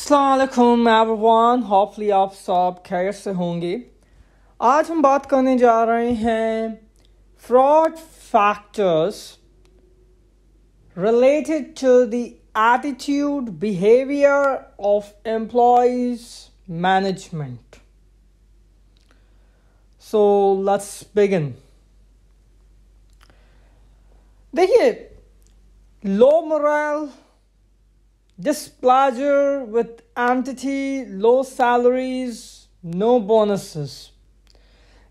अलैक्म everyone होपली आप सब खैर से होंगे आज हम बात करने जा रहे हैं fraud factors related to the attitude behaviour of employees management so let's begin देखिए low moral displeasure with entity, low salaries, no bonuses.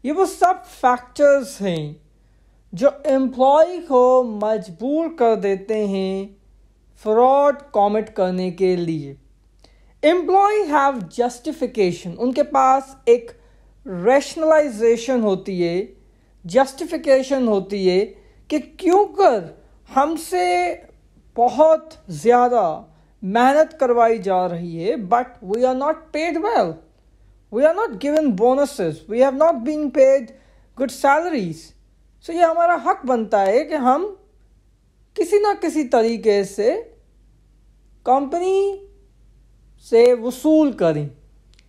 ये वो सब फैक्टर्स हैं जो एम्प्लॉय को मजबूर कर देते हैं फ्रॉड कॉमिट करने के लिए एम्प्लॉय हैव जस्टिफिकेशन उनके पास एक रेशनलाइजेशन होती है जस्टिफिकेशन होती है कि क्यों कर हमसे बहुत ज़्यादा मेहनत करवाई जा रही है but we are not paid well we are not given bonuses we have not been paid good salaries so ये हमारा हक बनता है कि हम किसी ना किसी तरीके से कंपनी से वसूल करें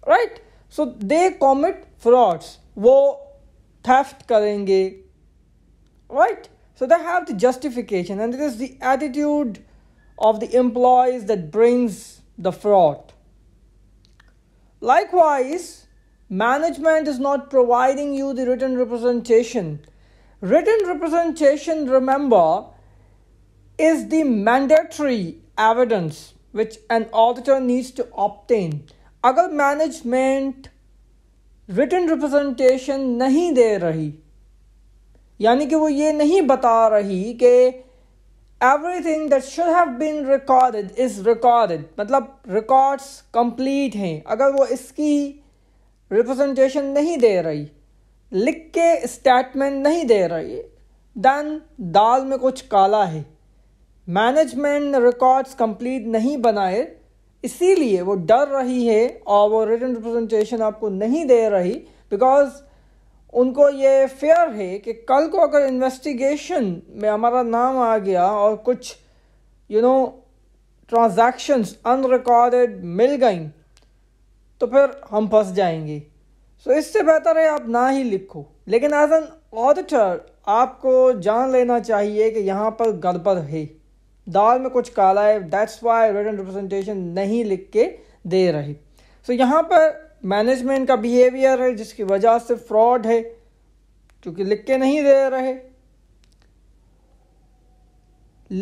right so they commit frauds वो थेफ्ट करेंगे right so they have the justification and it is the attitude of the employees that brings the fraud. Likewise, management is not providing you the written representation. Written representation, remember, is the mandatory evidence which an auditor needs to obtain. अगर management written representation नहीं दे रही यानी कि वो ये नहीं बता रही कि everything that should have been recorded is recorded मतलब रिकॉर्ड्स कंप्लीट हैं अगर वो इसकी रिप्रेजेंटेशन नहीं दे रही लिख के स्टेटमेंट नहीं दे रही देन दाल में कुछ काला है मैनेजमेंट रिकॉर्ड्स कंप्लीट नहीं बनाए इसीलिए वो डर रही है और वो रिटर्न रिप्रेजेंटेशन आपको नहीं दे रही बिकॉज उनको ये फेयर है कि कल को अगर इन्वेस्टिगेशन में हमारा नाम आ गया और कुछ यू नो ट्रांजैक्शंस अनरिकॉर्डेड मिल गई तो फिर हम फंस जाएंगे सो so, इससे बेहतर है आप ना ही लिखो लेकिन एज एन ऑडिटर आपको जान लेना चाहिए कि यहाँ पर गड़बड़ है दाल में कुछ काला है दैट्स वाई रिटर्न रिप्रेजेंटेशन नहीं लिख के दे रहे सो so, यहाँ पर मैनेजमेंट का बिहेवियर है जिसकी वजह से फ्रॉड है क्योंकि लिख के नहीं दे रहे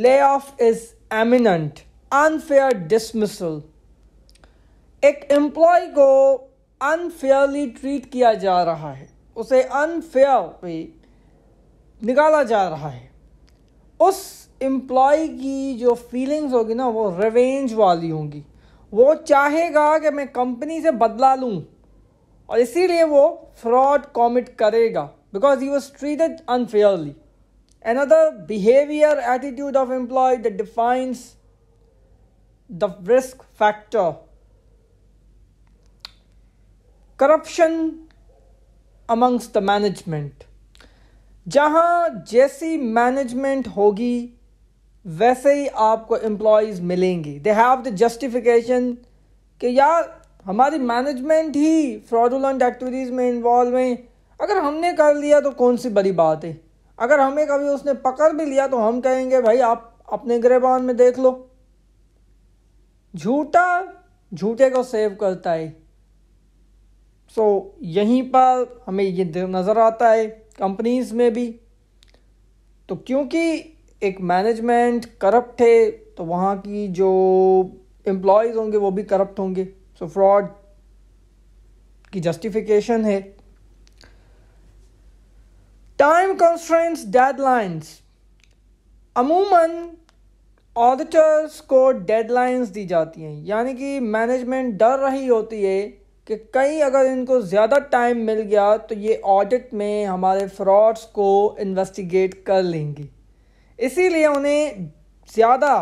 lay off is imminent unfair dismissal एक एम्प्लॉय को अनफेयरली ट्रीट किया जा रहा है उसे अनफेयर निकाला जा रहा है उस एम्प्लॉय की जो फीलिंग्स होगी ना वो रिवेंज वाली होंगी वो चाहेगा कि मैं कंपनी से बदला लूँ और इसीलिए वो फ्रॉड कॉमिट करेगा because you was treated unfairly another behaviour attitude of employee the defiance the risk factor corruption amongst the management जहाँ जैसी मैनेजमेंट होगी वैसे ही आपको एम्प्लॉयज़ मिलेंगी दे हैव द जस्टिफिकेशन कि यार हमारी मैनेजमेंट ही फ्रॉडुलेंट एक्टिविटीज़ में इन्वॉल्व हैं अगर हमने कर लिया तो कौन सी बड़ी बात है अगर हमें कभी उसने पकड़ भी लिया तो हम कहेंगे भाई आप अपने गिरबान में देख लो झूठा झूठे को सेव करता है सो so, यहीं पर हमें ये नज़र आता है कंपनीज में भी तो क्योंकि एक मैनेजमेंट करप्ट है तो वहाँ की जो एम्प्लॉयज़ होंगे वो भी करप्ट होंगे सो so, फ्रॉड की जस्टिफिकेशन है टाइम कंस्ट्रेंट्स डेडलाइंस अमूमन ऑडिटर्स को डेडलाइंस दी जाती हैं यानी कि मैनेजमेंट डर रही होती है कि कहीं अगर इनको ज़्यादा टाइम मिल गया तो ये ऑडिट में हमारे फ्रॉड्स को इन्वेस्टिगेट कर लेंगी इसीलिए उन्हें ज़्यादा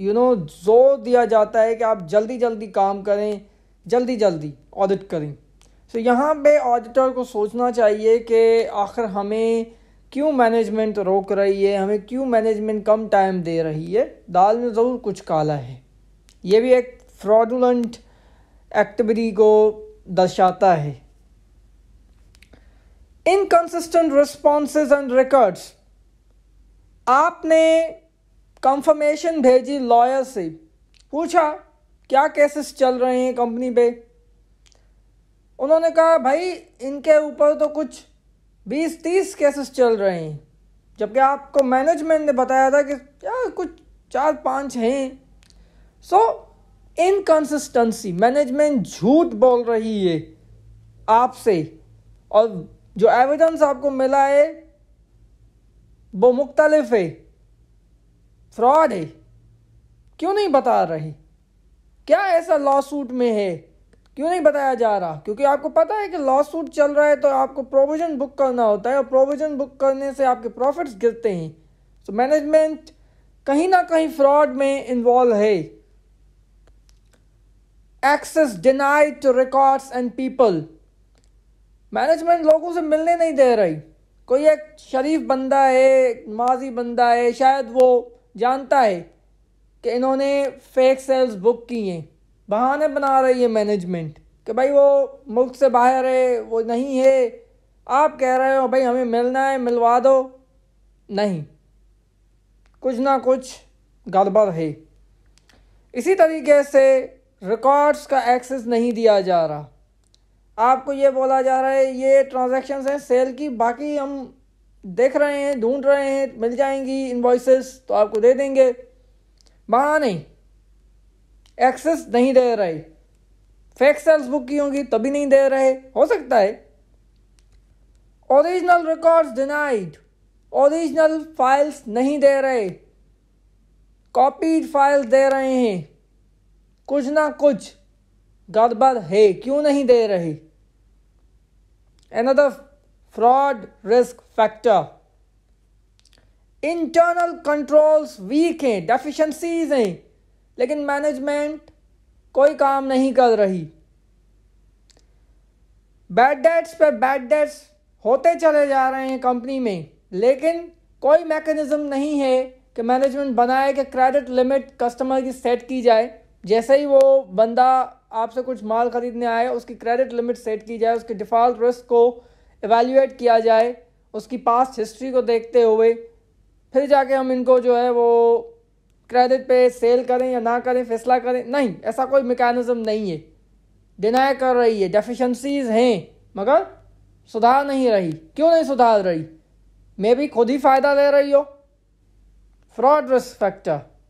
यू नो जोर दिया जाता है कि आप जल्दी जल्दी काम करें जल्दी जल्दी ऑडिट करें तो so, यहाँ पे ऑडिटर को सोचना चाहिए कि आखिर हमें क्यों मैनेजमेंट रोक रही है हमें क्यों मैनेजमेंट कम टाइम दे रही है दाल में ज़रूर कुछ काला है ये भी एक फ्रॉडुलेंट एक्टिविटी को दर्शाता है इनकन्सिस्टेंट रिस्पॉन्स एंड रिकॉर्ड्स आपने कंफर्मेशन भेजी लॉयर से पूछा क्या केसेस चल रहे हैं कंपनी पे उन्होंने कहा भाई इनके ऊपर तो कुछ बीस तीस केसेस चल रहे हैं जबकि आपको मैनेजमेंट ने बताया था कि यार कुछ चार पाँच हैं सो इनकन्सिस्टेंसी मैनेजमेंट झूठ बोल रही है आपसे और जो एविडेंस आपको मिला है मुख्तलिफ है फ्रॉड है क्यों नहीं बता रही क्या ऐसा लॉ सूट में है क्यों नहीं बताया जा रहा क्योंकि आपको पता है कि लॉ सूट चल रहा है तो आपको प्रोविजन बुक करना होता है और प्रोविजन बुक करने से आपके प्रॉफिट्स गिरते हैं तो मैनेजमेंट कहीं ना कहीं फ्रॉड में इन्वॉल्व है access denied to records and people management लोगों से मिलने नहीं दे रही कोई एक शरीफ बंदा है माजी बंदा है शायद वो जानता है कि इन्होंने फेक सेल्स बुक की हैं बहाने बना रही है मैनेजमेंट कि भाई वो मुल्क से बाहर है वो नहीं है आप कह रहे हो भाई हमें मिलना है मिलवा दो नहीं कुछ ना कुछ गड़बड़ है इसी तरीके से रिकॉर्ड्स का एक्सेस नहीं दिया जा रहा आपको ये बोला जा रहा है ये ट्रांजेक्शन हैं सेल की बाकी हम देख रहे हैं ढूंढ रहे हैं मिल जाएंगी इन्वॉइसेस तो आपको दे देंगे वहाँ नहीं एक्सेस नहीं दे रहे फेक सेल्स बुक की होंगी तभी नहीं दे रहे हो सकता है original records denied original files नहीं दे रहे कॉपीड फाइल्स दे रहे हैं कुछ ना कुछ गड़बड़ है क्यों नहीं दे रहे Another fraud risk factor. Internal controls weak हैं डेफिशिएंसीज हैं लेकिन मैनेजमेंट कोई काम नहीं कर रही बैड डेट्स पर बैड डेट्स होते चले जा रहे हैं कंपनी में लेकिन कोई मैकेनिज्म नहीं है कि मैनेजमेंट बनाए कि क्रेडिट लिमिट कस्टमर की सेट की जाए जैसे ही वो बंदा आपसे कुछ माल खरीदने आए उसकी क्रेडिट लिमिट सेट की जाए उसके डिफ़ॉल्ट रिस्क को एवेल्यूएट किया जाए उसकी पास्ट हिस्ट्री को देखते हुए फिर जाके हम इनको जो है वो क्रेडिट पे सेल करें या ना करें फैसला करें नहीं ऐसा कोई मेकानिज़म नहीं है डिनाई कर रही है डेफिशंसीज हैं मगर सुधार नहीं रही क्यों नहीं सुधार रही मे भी खुद ही फ़ायदा ले रही हो फ्रॉड रिस्क फैक्टर